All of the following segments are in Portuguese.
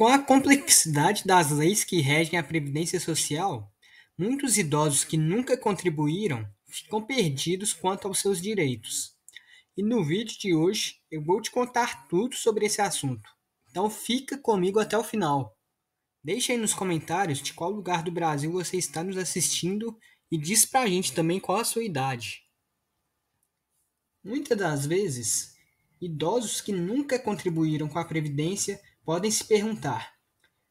Com a complexidade das leis que regem a previdência social, muitos idosos que nunca contribuíram ficam perdidos quanto aos seus direitos. E no vídeo de hoje eu vou te contar tudo sobre esse assunto. Então fica comigo até o final. Deixa aí nos comentários de qual lugar do Brasil você está nos assistindo e diz pra gente também qual a sua idade. Muitas das vezes, idosos que nunca contribuíram com a previdência podem se perguntar: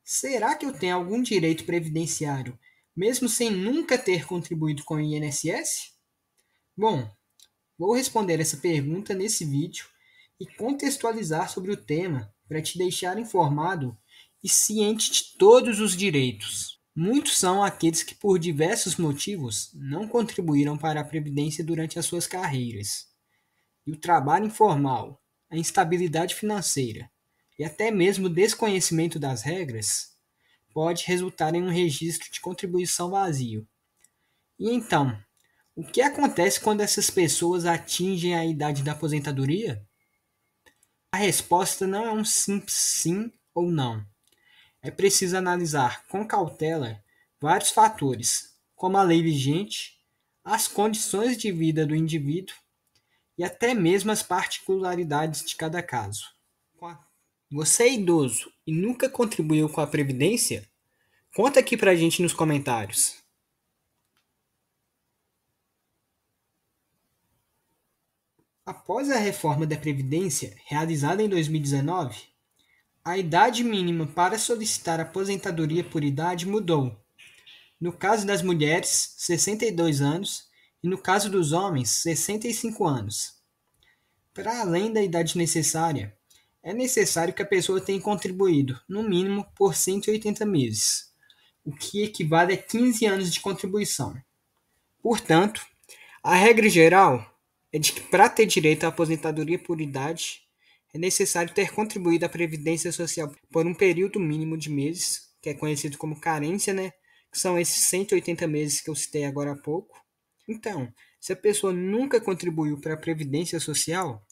será que eu tenho algum direito previdenciário, mesmo sem nunca ter contribuído com o INSS? Bom, vou responder essa pergunta nesse vídeo e contextualizar sobre o tema para te deixar informado e ciente de todos os direitos. Muitos são aqueles que, por diversos motivos, não contribuíram para a Previdência durante as suas carreiras. E o trabalho informal, a instabilidade financeira, e até mesmo desconhecimento das regras pode resultar em um registro de contribuição vazio. E então, o que acontece quando essas pessoas atingem a idade da aposentadoria? A resposta não é um simples sim ou não. É preciso analisar com cautela vários fatores, como a lei vigente, as condições de vida do indivíduo e até mesmo as particularidades de cada caso. Você é idoso e nunca contribuiu com a Previdência? Conta aqui pra gente nos comentários. Após a reforma da Previdência, realizada em 2019, a idade mínima para solicitar aposentadoria por idade mudou. No caso das mulheres, 62 anos, e no caso dos homens, 65 anos. Para além da idade necessária, é necessário que a pessoa tenha contribuído, no mínimo, por 180 meses, o que equivale a 15 anos de contribuição. Portanto, a regra geral é de que, para ter direito à aposentadoria por idade, é necessário ter contribuído à Previdência Social por um período mínimo de meses, que é conhecido como carência, né? Que são esses 180 meses que eu citei agora há pouco. Então, se a pessoa nunca contribuiu para a Previdência Social,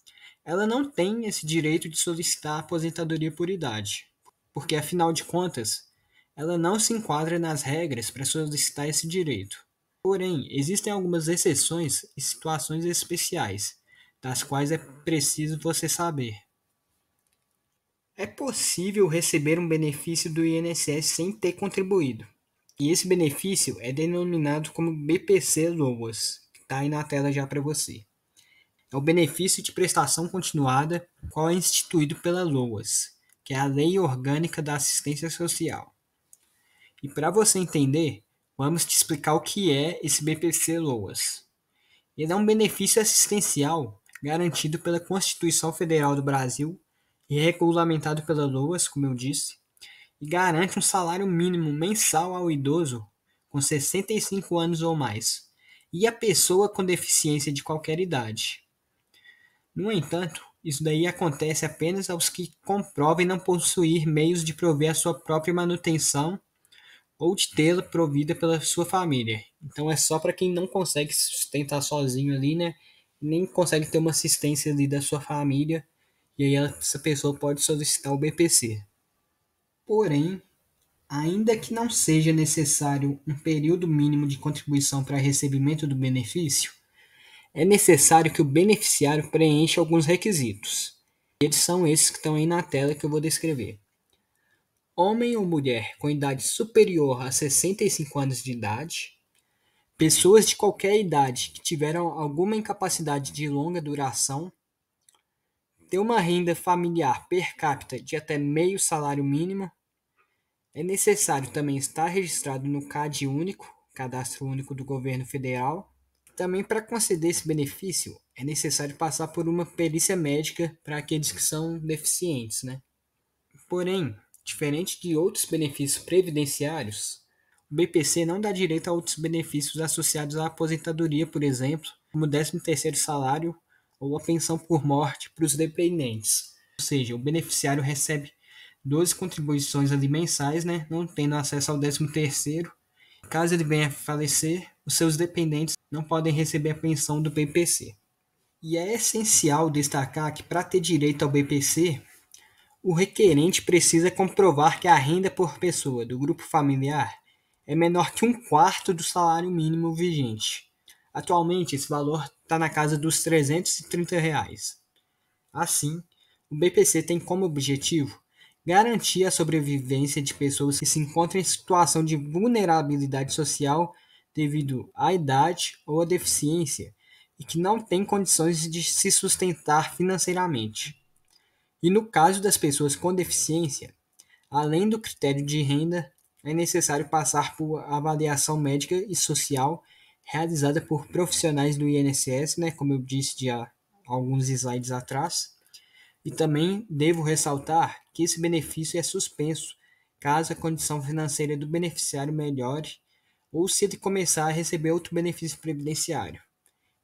ela não tem esse direito de solicitar aposentadoria por idade, porque afinal de contas, ela não se enquadra nas regras para solicitar esse direito. Porém, existem algumas exceções e situações especiais, das quais é preciso você saber. É possível receber um benefício do INSS sem ter contribuído. E esse benefício é denominado como BPC Loas, que está aí na tela já para você é o benefício de prestação continuada, qual é instituído pela LOAS, que é a Lei Orgânica da Assistência Social. E para você entender, vamos te explicar o que é esse BPC LOAS. Ele é um benefício assistencial garantido pela Constituição Federal do Brasil e regulamentado pela LOAS, como eu disse, e garante um salário mínimo mensal ao idoso com 65 anos ou mais e à pessoa com deficiência de qualquer idade. No entanto, isso daí acontece apenas aos que comprovem não possuir meios de prover a sua própria manutenção ou de tê-la provida pela sua família. Então é só para quem não consegue se sustentar sozinho ali, né? Nem consegue ter uma assistência ali da sua família. E aí essa pessoa pode solicitar o BPC. Porém, ainda que não seja necessário um período mínimo de contribuição para recebimento do benefício, é necessário que o beneficiário preencha alguns requisitos. Eles são esses que estão aí na tela que eu vou descrever. Homem ou mulher com idade superior a 65 anos de idade, pessoas de qualquer idade que tiveram alguma incapacidade de longa duração, ter uma renda familiar per capita de até meio salário mínimo, é necessário também estar registrado no CAD único, Cadastro Único do Governo Federal, também para conceder esse benefício é necessário passar por uma perícia médica para aqueles que são deficientes, né? Porém, diferente de outros benefícios previdenciários, o BPC não dá direito a outros benefícios associados à aposentadoria, por exemplo, como o 13º salário ou a pensão por morte para os dependentes. Ou seja, o beneficiário recebe 12 contribuições ali mensais, né, não tendo acesso ao 13º. Caso ele venha a falecer, os seus dependentes não podem receber a pensão do BPC. E é essencial destacar que, para ter direito ao BPC, o requerente precisa comprovar que a renda por pessoa do grupo familiar é menor que um quarto do salário mínimo vigente. Atualmente, esse valor está na casa dos R$ 330. Reais. Assim, o BPC tem como objetivo garantir a sobrevivência de pessoas que se encontram em situação de vulnerabilidade social devido à idade ou à deficiência e que não têm condições de se sustentar financeiramente. E no caso das pessoas com deficiência, além do critério de renda, é necessário passar por avaliação médica e social realizada por profissionais do INSS, né, como eu disse há alguns slides atrás. E também devo ressaltar que esse benefício é suspenso caso a condição financeira do beneficiário melhore ou se ele começar a receber outro benefício previdenciário.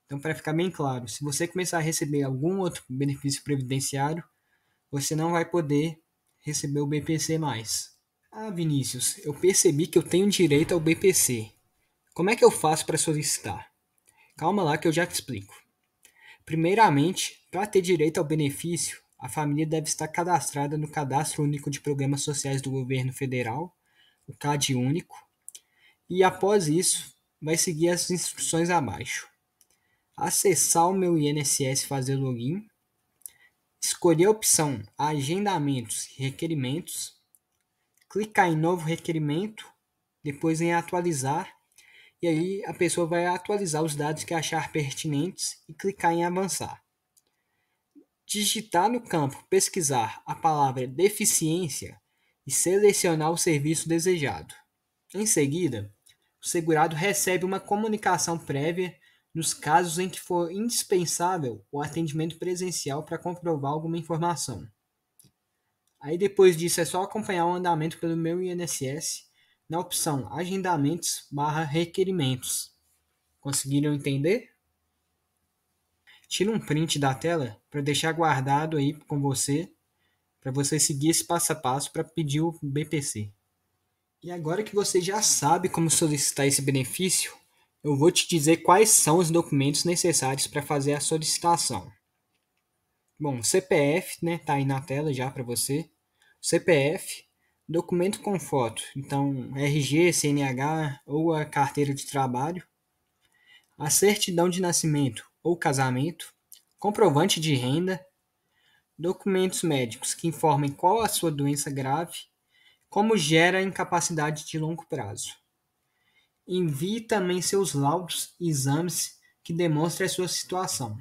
Então, para ficar bem claro, se você começar a receber algum outro benefício previdenciário, você não vai poder receber o BPC mais. Ah, Vinícius, eu percebi que eu tenho direito ao BPC. Como é que eu faço para solicitar? Calma lá que eu já te explico. Primeiramente, para ter direito ao benefício, a família deve estar cadastrada no Cadastro Único de Programas Sociais do Governo Federal, o CAD Único, e após isso vai seguir as instruções abaixo. Acessar o meu INSS fazer login, escolher a opção agendamentos e requerimentos, clicar em novo requerimento, depois em atualizar e aí a pessoa vai atualizar os dados que achar pertinentes e clicar em avançar. Digitar no campo pesquisar a palavra deficiência e selecionar o serviço desejado. Em seguida, o segurado recebe uma comunicação prévia nos casos em que for indispensável o atendimento presencial para comprovar alguma informação. Aí depois disso é só acompanhar o andamento pelo meu INSS na opção agendamentos barra requerimentos. Conseguiram entender? Tira um print da tela para deixar guardado aí com você, para você seguir esse passo a passo para pedir o BPC. E agora que você já sabe como solicitar esse benefício, eu vou te dizer quais são os documentos necessários para fazer a solicitação. Bom, CPF, né, tá aí na tela já para você. CPF, documento com foto, então RG, CNH ou a carteira de trabalho, a certidão de nascimento ou casamento, comprovante de renda, documentos médicos que informem qual a sua doença grave como gera incapacidade de longo prazo. Envie também seus laudos e exames que demonstrem a sua situação.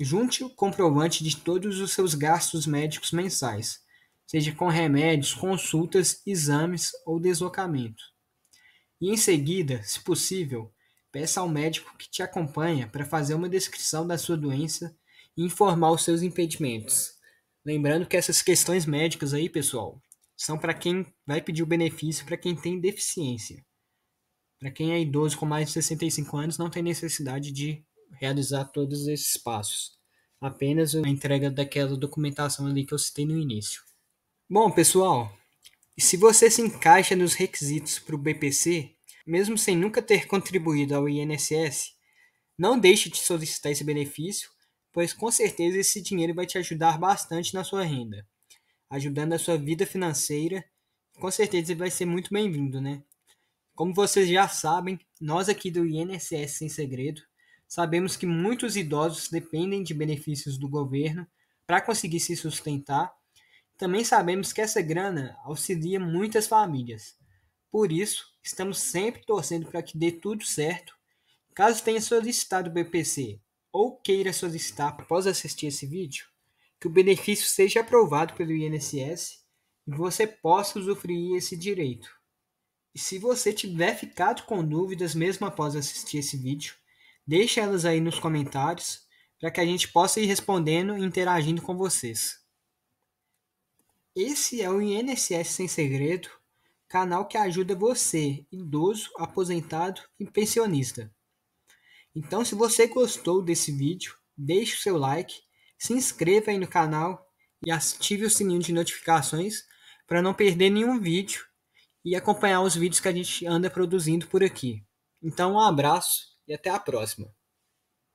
Junte o comprovante de todos os seus gastos médicos mensais, seja com remédios, consultas, exames ou deslocamento. E em seguida, se possível, peça ao médico que te acompanha para fazer uma descrição da sua doença e informar os seus impedimentos. Lembrando que essas questões médicas aí, pessoal, são para quem vai pedir o benefício para quem tem deficiência. Para quem é idoso com mais de 65 anos, não tem necessidade de realizar todos esses passos. Apenas a entrega daquela documentação ali que eu citei no início. Bom, pessoal, se você se encaixa nos requisitos para o BPC, mesmo sem nunca ter contribuído ao INSS, não deixe de solicitar esse benefício, pois com certeza esse dinheiro vai te ajudar bastante na sua renda ajudando a sua vida financeira, com certeza vai ser muito bem-vindo, né? Como vocês já sabem, nós aqui do INSS Sem Segredo sabemos que muitos idosos dependem de benefícios do governo para conseguir se sustentar. Também sabemos que essa grana auxilia muitas famílias. Por isso, estamos sempre torcendo para que dê tudo certo. Caso tenha solicitado o BPC ou queira solicitar após assistir esse vídeo, que o benefício seja aprovado pelo INSS e você possa usufruir esse direito. E se você tiver ficado com dúvidas mesmo após assistir esse vídeo, deixe elas aí nos comentários para que a gente possa ir respondendo e interagindo com vocês. Esse é o INSS Sem Segredo, canal que ajuda você, idoso, aposentado e pensionista. Então, se você gostou desse vídeo, deixe o seu like se inscreva aí no canal e ative o sininho de notificações para não perder nenhum vídeo e acompanhar os vídeos que a gente anda produzindo por aqui. Então, um abraço e até a próxima!